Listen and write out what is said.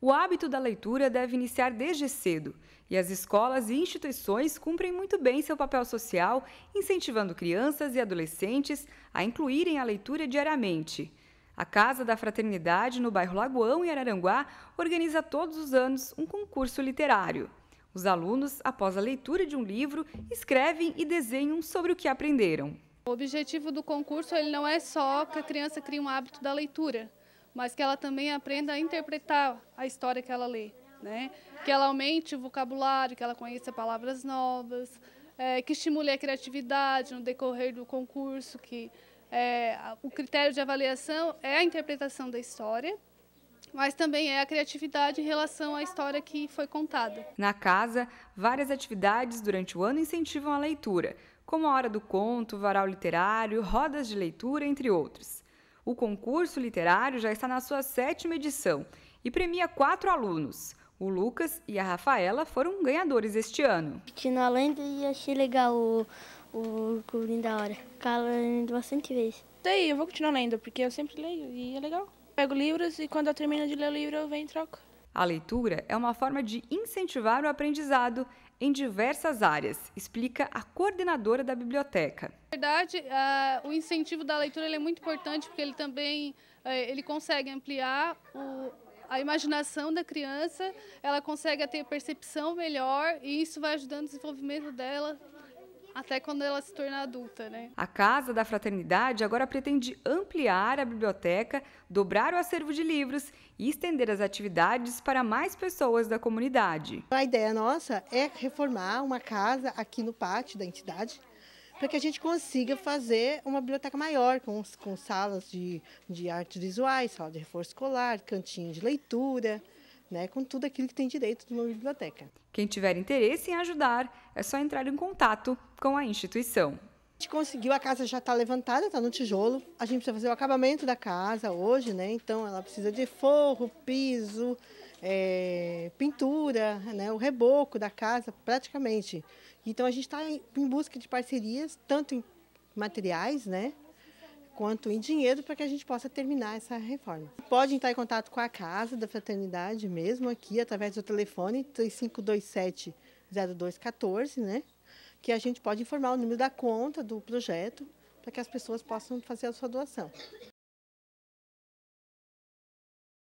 O hábito da leitura deve iniciar desde cedo, e as escolas e instituições cumprem muito bem seu papel social, incentivando crianças e adolescentes a incluírem a leitura diariamente. A Casa da Fraternidade, no bairro Lagoão, em Araranguá, organiza todos os anos um concurso literário. Os alunos, após a leitura de um livro, escrevem e desenham sobre o que aprenderam. O objetivo do concurso ele não é só que a criança crie um hábito da leitura, mas que ela também aprenda a interpretar a história que ela lê, né? Que ela aumente o vocabulário, que ela conheça palavras novas, é, que estimule a criatividade no decorrer do concurso, que é, o critério de avaliação é a interpretação da história, mas também é a criatividade em relação à história que foi contada. Na casa, várias atividades durante o ano incentivam a leitura, como a hora do conto, varal literário, rodas de leitura, entre outros. O concurso literário já está na sua sétima edição e premia quatro alunos. O Lucas e a Rafaela foram ganhadores este ano. Tino lendo e achei legal o, o Cubrinho da Hora. Cala lendo bastante vezes. Daí, eu vou continuar lendo, porque eu sempre leio e é legal. Pego livros e quando eu termino de ler o livro eu venho e troco. A leitura é uma forma de incentivar o aprendizado em diversas áreas, explica a coordenadora da biblioteca. Na verdade, o incentivo da leitura é muito importante porque ele também é, ele consegue ampliar o, a imaginação da criança, ela consegue ter percepção melhor e isso vai ajudando o desenvolvimento dela até quando ela se torna adulta, né? A Casa da Fraternidade agora pretende ampliar a biblioteca, dobrar o acervo de livros e estender as atividades para mais pessoas da comunidade. A ideia nossa é reformar uma casa aqui no pátio da entidade, para que a gente consiga fazer uma biblioteca maior, com, com salas de, de artes visuais, sala de reforço escolar, cantinho de leitura, né, com tudo aquilo que tem direito de uma biblioteca. Quem tiver interesse em ajudar, é só entrar em contato com a instituição. A gente conseguiu, a casa já está levantada, está no tijolo. A gente precisa fazer o acabamento da casa hoje, né? Então ela precisa de forro, piso, é, pintura, né? o reboco da casa, praticamente. Então a gente está em busca de parcerias, tanto em materiais, né? quanto em dinheiro para que a gente possa terminar essa reforma. Pode entrar em contato com a casa da fraternidade mesmo aqui através do telefone 3527 0214, né? Que a gente pode informar o número da conta do projeto para que as pessoas possam fazer a sua doação.